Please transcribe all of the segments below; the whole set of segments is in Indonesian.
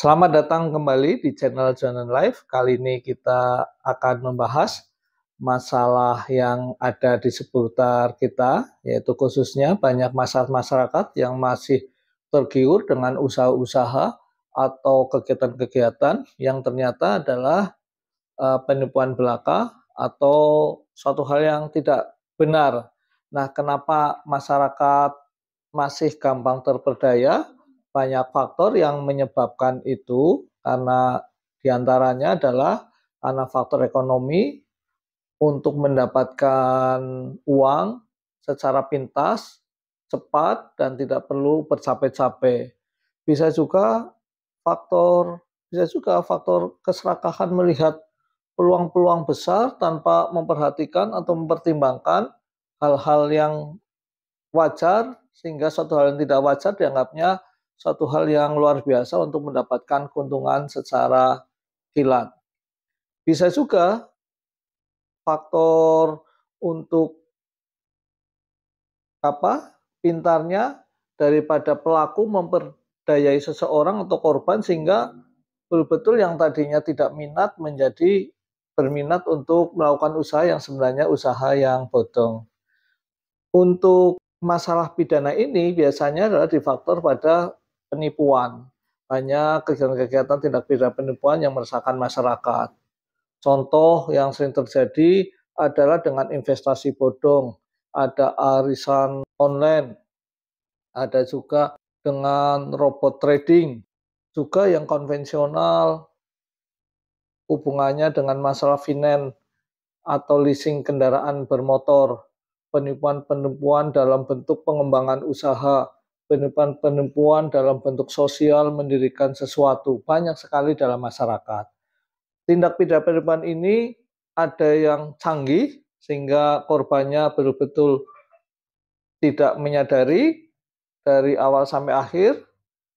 Selamat datang kembali di channel Jonan Live. Kali ini kita akan membahas masalah yang ada di seputar kita, yaitu khususnya banyak masyarakat yang masih tergiur dengan usaha-usaha atau kegiatan-kegiatan yang ternyata adalah eh, penipuan belaka atau suatu hal yang tidak benar. Nah, kenapa masyarakat masih gampang terperdaya? banyak faktor yang menyebabkan itu karena diantaranya adalah karena faktor ekonomi untuk mendapatkan uang secara pintas, cepat, dan tidak perlu bercape-cape. Bisa juga faktor bisa juga faktor keserakahan melihat peluang-peluang besar tanpa memperhatikan atau mempertimbangkan hal-hal yang wajar sehingga suatu hal yang tidak wajar dianggapnya suatu hal yang luar biasa untuk mendapatkan keuntungan secara kilat. Bisa juga faktor untuk apa? pintarnya daripada pelaku memperdayai seseorang atau korban sehingga betul-betul yang tadinya tidak minat menjadi berminat untuk melakukan usaha yang sebenarnya usaha yang bodong. Untuk masalah pidana ini biasanya adalah difaktor pada penipuan. Banyak kegiatan-kegiatan tindak pidana penipuan yang meresahkan masyarakat. Contoh yang sering terjadi adalah dengan investasi bodong, ada arisan online, ada juga dengan robot trading, juga yang konvensional hubungannya dengan masalah finance atau leasing kendaraan bermotor, penipuan-penipuan dalam bentuk pengembangan usaha, penipuan-penipuan dalam bentuk sosial mendirikan sesuatu banyak sekali dalam masyarakat. Tindak pidana penipuan ini ada yang canggih sehingga korbannya betul-betul tidak menyadari dari awal sampai akhir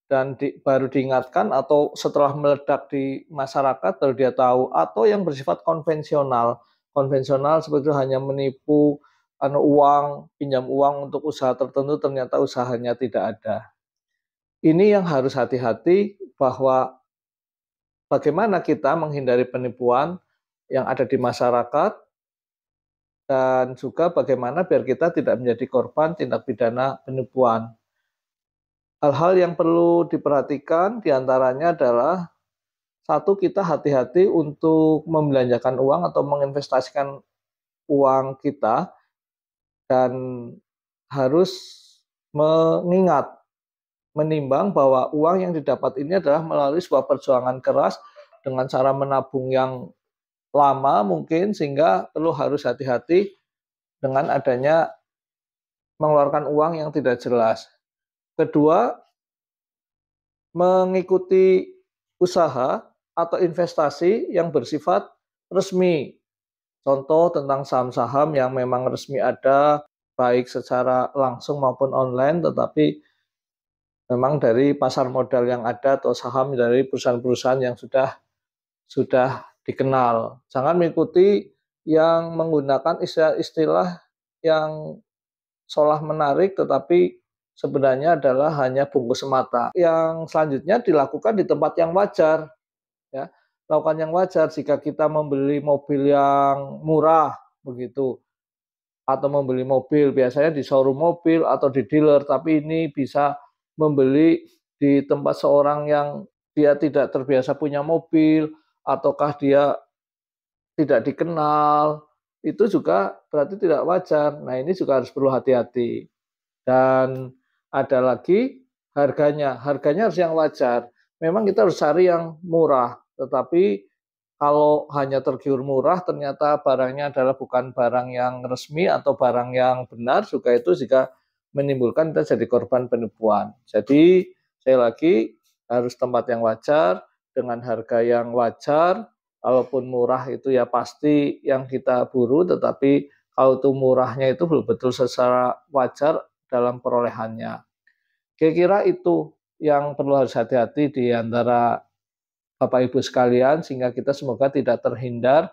dan di, baru diingatkan atau setelah meledak di masyarakat baru dia tahu atau yang bersifat konvensional konvensional sebetulnya hanya menipu anu uang, pinjam uang untuk usaha tertentu ternyata usahanya tidak ada. Ini yang harus hati-hati bahwa bagaimana kita menghindari penipuan yang ada di masyarakat dan juga bagaimana biar kita tidak menjadi korban tindak pidana penipuan. Hal-hal yang perlu diperhatikan diantaranya adalah satu kita hati-hati untuk membelanjakan uang atau menginvestasikan uang kita dan harus mengingat menimbang bahwa uang yang didapat ini adalah melalui sebuah perjuangan keras dengan cara menabung yang lama mungkin sehingga perlu harus hati-hati dengan adanya mengeluarkan uang yang tidak jelas. Kedua, mengikuti usaha atau investasi yang bersifat resmi Contoh tentang saham-saham yang memang resmi ada baik secara langsung maupun online tetapi memang dari pasar modal yang ada atau saham dari perusahaan-perusahaan yang sudah sudah dikenal. Jangan mengikuti yang menggunakan istilah-istilah yang seolah menarik tetapi sebenarnya adalah hanya bungkus semata. Yang selanjutnya dilakukan di tempat yang wajar. Ya lakukan yang wajar jika kita membeli mobil yang murah begitu atau membeli mobil biasanya di showroom mobil atau di dealer tapi ini bisa membeli di tempat seorang yang dia tidak terbiasa punya mobil ataukah dia tidak dikenal itu juga berarti tidak wajar nah ini juga harus perlu hati-hati dan ada lagi harganya harganya harus yang wajar memang kita harus cari yang murah tetapi kalau hanya tergiur murah ternyata barangnya adalah bukan barang yang resmi atau barang yang benar juga itu jika menimbulkan kita jadi korban penipuan. Jadi saya lagi harus tempat yang wajar dengan harga yang wajar walaupun murah itu ya pasti yang kita buru tetapi kalau itu murahnya itu belum betul secara wajar dalam perolehannya. Kira-kira itu yang perlu harus hati-hati di antara Bapak Ibu sekalian sehingga kita semoga tidak terhindar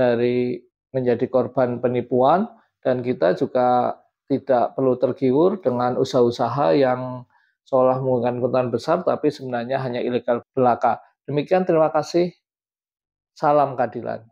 dari menjadi korban penipuan dan kita juga tidak perlu tergiur dengan usaha-usaha yang seolah menggunakan keuntungan besar tapi sebenarnya hanya ilegal belaka. Demikian terima kasih. Salam keadilan.